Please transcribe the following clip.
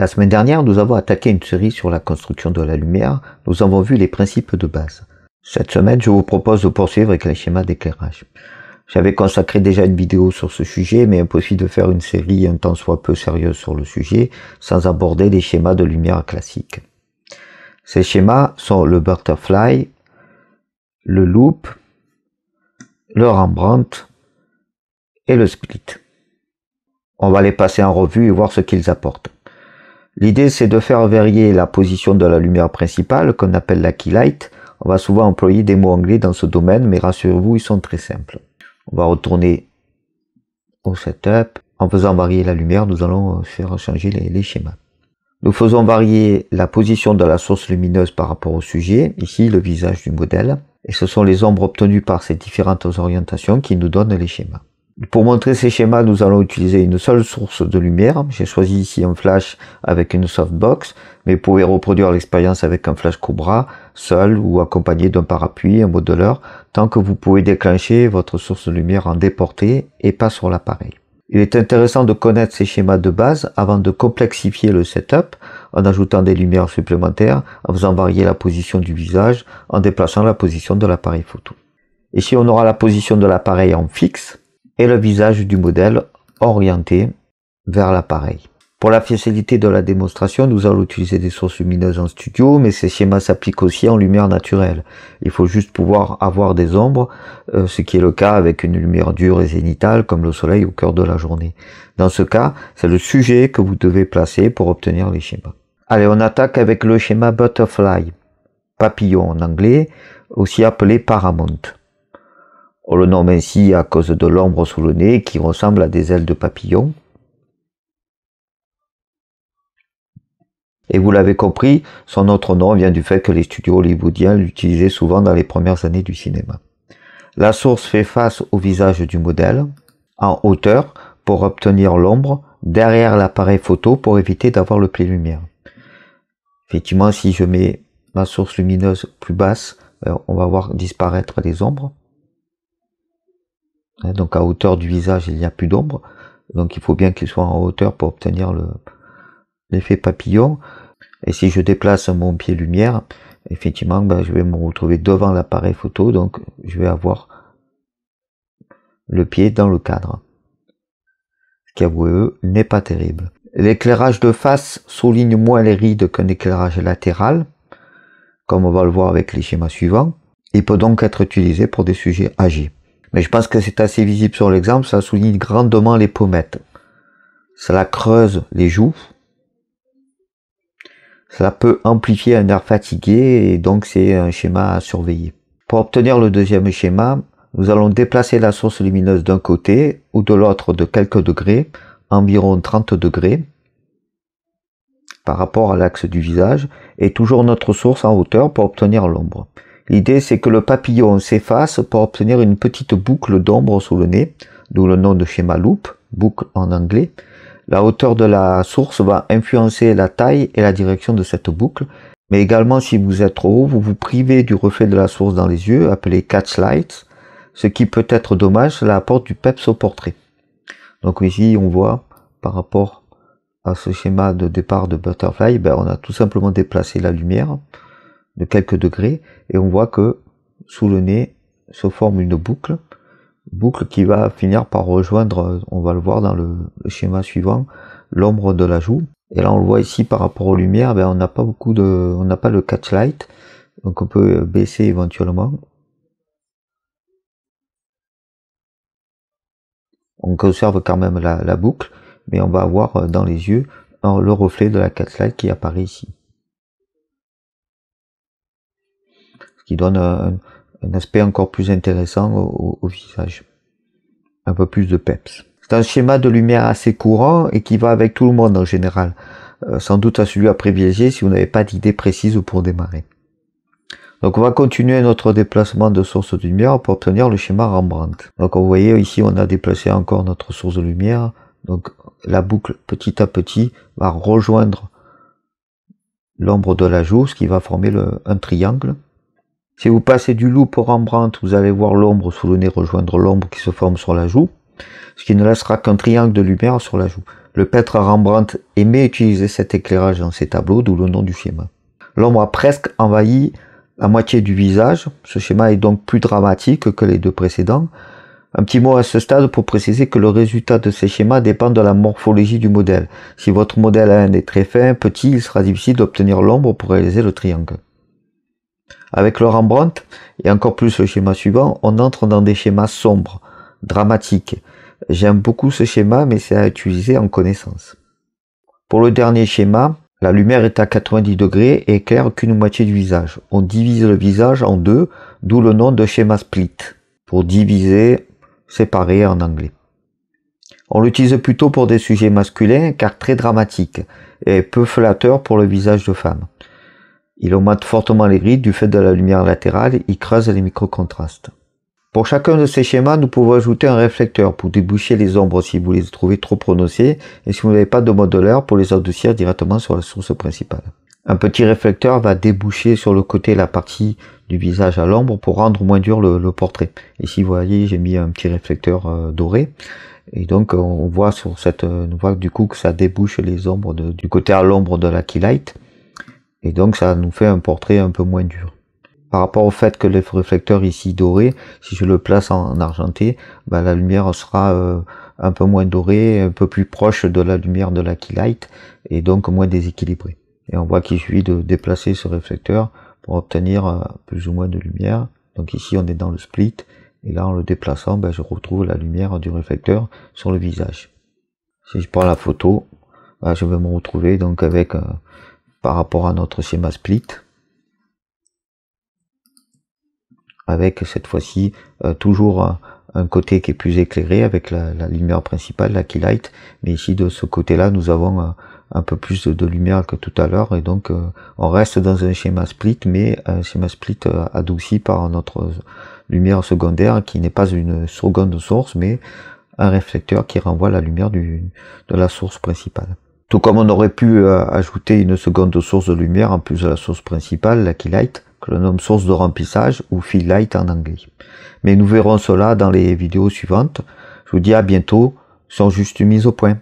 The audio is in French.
La semaine dernière, nous avons attaqué une série sur la construction de la lumière. Nous avons vu les principes de base. Cette semaine, je vous propose de poursuivre avec les schémas d'éclairage. J'avais consacré déjà une vidéo sur ce sujet, mais impossible de faire une série un temps soit peu sérieuse sur le sujet sans aborder les schémas de lumière classiques. Ces schémas sont le butterfly, le loop, le Rembrandt et le split. On va les passer en revue et voir ce qu'ils apportent. L'idée, c'est de faire varier la position de la lumière principale, qu'on appelle la key light. On va souvent employer des mots anglais dans ce domaine, mais rassurez-vous, ils sont très simples. On va retourner au setup. En faisant varier la lumière, nous allons euh, faire changer les, les schémas. Nous faisons varier la position de la source lumineuse par rapport au sujet, ici le visage du modèle, et ce sont les ombres obtenues par ces différentes orientations qui nous donnent les schémas. Pour montrer ces schémas, nous allons utiliser une seule source de lumière. J'ai choisi ici un flash avec une softbox, mais vous pouvez reproduire l'expérience avec un flash Cobra, seul ou accompagné d'un parapluie, un modeleur, tant que vous pouvez déclencher votre source de lumière en déportée et pas sur l'appareil. Il est intéressant de connaître ces schémas de base avant de complexifier le setup en ajoutant des lumières supplémentaires, en faisant varier la position du visage, en déplaçant la position de l'appareil photo. Et si on aura la position de l'appareil en fixe, et le visage du modèle orienté vers l'appareil. Pour la facilité de la démonstration, nous allons utiliser des sources lumineuses en studio, mais ces schémas s'appliquent aussi en lumière naturelle. Il faut juste pouvoir avoir des ombres, euh, ce qui est le cas avec une lumière dure et zénitale comme le soleil au cœur de la journée. Dans ce cas, c'est le sujet que vous devez placer pour obtenir les schémas. Allez, on attaque avec le schéma butterfly, papillon en anglais, aussi appelé paramount. On le nomme ainsi à cause de l'ombre sous le nez qui ressemble à des ailes de papillon. Et vous l'avez compris, son autre nom vient du fait que les studios hollywoodiens l'utilisaient souvent dans les premières années du cinéma. La source fait face au visage du modèle, en hauteur, pour obtenir l'ombre, derrière l'appareil photo pour éviter d'avoir le pli lumière. Effectivement, si je mets ma source lumineuse plus basse, euh, on va voir disparaître les ombres. Hein, donc à hauteur du visage, il n'y a plus d'ombre. Donc il faut bien qu'il soit en hauteur pour obtenir l'effet papillon. Et si je déplace mon pied lumière, effectivement, ben, je vais me retrouver devant l'appareil photo. Donc je vais avoir le pied dans le cadre. Ce qui, avouez n'est pas terrible. L'éclairage de face souligne moins les rides qu'un éclairage latéral, comme on va le voir avec les schémas suivants. Il peut donc être utilisé pour des sujets âgés mais je pense que c'est assez visible sur l'exemple, ça souligne grandement les pommettes. Cela creuse les joues. Cela peut amplifier un air fatigué et donc c'est un schéma à surveiller. Pour obtenir le deuxième schéma, nous allons déplacer la source lumineuse d'un côté ou de l'autre de quelques degrés, environ 30 degrés, par rapport à l'axe du visage, et toujours notre source en hauteur pour obtenir l'ombre. L'idée, c'est que le papillon s'efface pour obtenir une petite boucle d'ombre sous le nez, d'où le nom de schéma loop, boucle en anglais. La hauteur de la source va influencer la taille et la direction de cette boucle, mais également si vous êtes trop haut, vous vous privez du reflet de la source dans les yeux, appelé catch light, ce qui peut être dommage, cela apporte du peps au portrait. Donc ici, on voit par rapport à ce schéma de départ de Butterfly, ben, on a tout simplement déplacé la lumière de quelques degrés et on voit que sous le nez se forme une boucle, boucle qui va finir par rejoindre, on va le voir dans le, schéma suivant, l'ombre de la joue. Et là on le voit ici par rapport aux lumières, ben, on n'a pas beaucoup de, on n'a pas le catch light, donc on peut baisser éventuellement. On conserve quand même la, la boucle, mais on va avoir dans les yeux euh, le reflet de la catch light qui apparaît ici. qui donne un, aspect encore plus intéressant au, visage. Un peu plus de peps. C'est un schéma de lumière assez courant et qui va avec tout le monde en général. Euh, sans doute à celui à privilégier si vous n'avez pas d'idée précise pour démarrer. Donc on va continuer notre déplacement de source de lumière pour obtenir le schéma Rembrandt. Donc vous voyez ici on a déplacé encore notre source de lumière. Donc la boucle petit à petit va rejoindre l'ombre de la joue, ce qui va former un triangle. Si vous passez du loup au Rembrandt, vous allez voir l'ombre sous le nez rejoindre l'ombre qui se forme sur la joue, ce qui ne laissera qu'un triangle de lumière sur la joue. Le peintre Rembrandt aimait utiliser cet éclairage dans ses tableaux, d'où le nom du schéma. L'ombre a presque envahi la moitié du visage. Ce schéma est donc plus dramatique que les deux précédents. Un petit mot à ce stade pour préciser que le résultat de ces schémas dépend de la morphologie du modèle. Si votre modèle un est très fin, petit, il sera difficile d'obtenir l'ombre pour réaliser le triangle. Avec le Rembrandt, et encore plus le schéma suivant, on entre dans des schémas sombres, dramatiques. J'aime beaucoup ce schéma, mais c'est à utiliser en connaissance. Pour le dernier schéma, la lumière est à 90 degrés et éclaire qu'une moitié du visage. On divise le visage en deux, d'où le nom de schéma split, pour diviser, séparer en anglais. On l'utilise plutôt pour des sujets masculins car très dramatique et peu flatteur pour le visage de femme. Il augmente fortement les grilles du fait de la lumière latérale, il creuse les micro-contrastes. Pour chacun de ces schémas, nous pouvons ajouter un réflecteur pour déboucher les ombres si vous les trouvez trop prononcées et si vous n'avez pas de modeleur pour les adoucir directement sur la source principale. Un petit réflecteur va déboucher sur le côté la partie du visage à l'ombre pour rendre moins dur le, portrait. Ici, vous voyez, j'ai mis un petit réflecteur euh, doré. Et donc, on voit sur cette, euh, on voit du coup que ça débouche les ombres du côté à l'ombre de la key light. Et donc ça nous fait un portrait un peu moins dur. Par rapport au fait que le réflecteur ici doré, si je le place en argenté, bah, la lumière sera euh, un peu moins dorée, un peu plus proche de la lumière de la key et donc moins déséquilibrée. Et on voit qu'il suffit de déplacer ce réflecteur pour obtenir euh, plus ou moins de lumière. Donc ici on est dans le split, et là en le déplaçant, bah, je retrouve la lumière du réflecteur sur le visage. Si je prends la photo, bah, je vais me retrouver donc avec euh, par rapport à notre schéma split avec cette fois-ci euh, toujours un, côté qui est plus éclairé avec la, lumière principale, la key light, mais ici de ce côté-là nous avons euh, un peu plus de, lumière que tout à l'heure et donc euh, on reste dans un schéma split mais un schéma split adouci par notre lumière secondaire qui n'est pas une seconde source mais un réflecteur qui renvoie la lumière de la source principale. Tout comme on aurait pu euh, ajouter une seconde source de lumière en plus de la source principale, la key que l'on nomme source de remplissage ou fill light en anglais. Mais nous verrons cela dans les vidéos suivantes. Je vous dis à bientôt, sans juste mise au point.